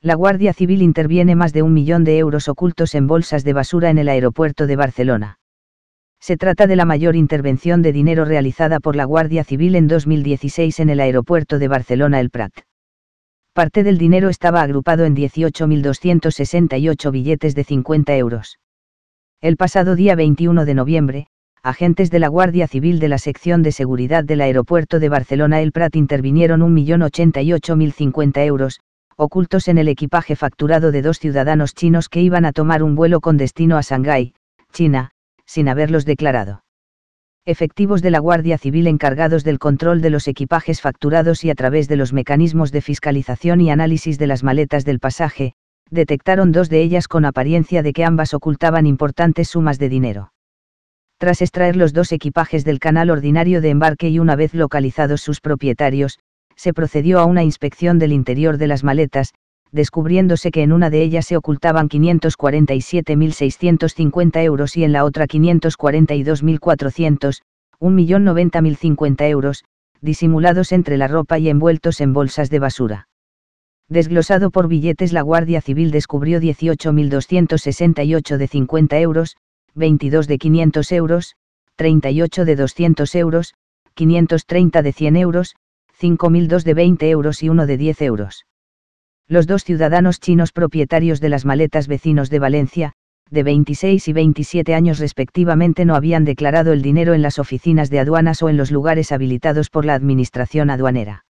la Guardia Civil interviene más de un millón de euros ocultos en bolsas de basura en el aeropuerto de Barcelona. Se trata de la mayor intervención de dinero realizada por la Guardia Civil en 2016 en el aeropuerto de Barcelona El Prat. Parte del dinero estaba agrupado en 18.268 billetes de 50 euros. El pasado día 21 de noviembre, agentes de la Guardia Civil de la Sección de Seguridad del Aeropuerto de Barcelona El Prat intervinieron 1.088.050 euros, ocultos en el equipaje facturado de dos ciudadanos chinos que iban a tomar un vuelo con destino a Shanghái, China, sin haberlos declarado. Efectivos de la Guardia Civil encargados del control de los equipajes facturados y a través de los mecanismos de fiscalización y análisis de las maletas del pasaje, detectaron dos de ellas con apariencia de que ambas ocultaban importantes sumas de dinero. Tras extraer los dos equipajes del canal ordinario de embarque y una vez localizados sus propietarios, se procedió a una inspección del interior de las maletas, descubriéndose que en una de ellas se ocultaban 547.650 euros y en la otra 542.400, 1.090.050 euros, disimulados entre la ropa y envueltos en bolsas de basura. Desglosado por billetes, la Guardia Civil descubrió 18.268 de 50 euros, 22 de 500 euros, 38 de 200 euros, 530 de 100 euros, 5.002 de 20 euros y uno de 10 euros. Los dos ciudadanos chinos propietarios de las maletas vecinos de Valencia, de 26 y 27 años respectivamente, no habían declarado el dinero en las oficinas de aduanas o en los lugares habilitados por la administración aduanera.